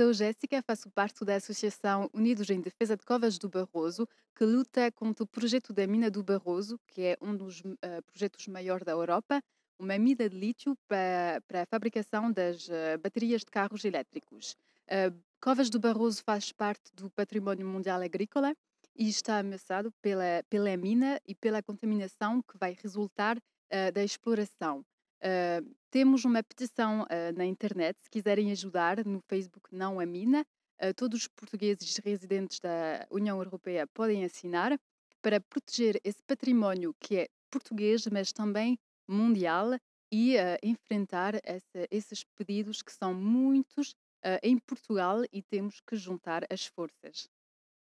Sou Jéssica, faço parte da Associação Unidos em Defesa de Covas do Barroso, que luta contra o projeto da mina do Barroso, que é um dos uh, projetos maiores da Europa, uma mina de lítio para, a fabricação das uh, baterias de carros elétricos. Uh, Covas do Barroso faz parte do património mundial agrícola e está ameaçado pela, pela mina e pela contaminação que vai resultar da exploração. Uh, temos uma petição uh, na internet, se quiserem ajudar, no Facebook Não a Mina. Uh, ah, todos os portugueses residentes da União Europeia podem assinar para proteger esse património que é português, mas também mundial, e enfrentar essa, esses pedidos que são muitos em Portugal e temos que juntar as forças.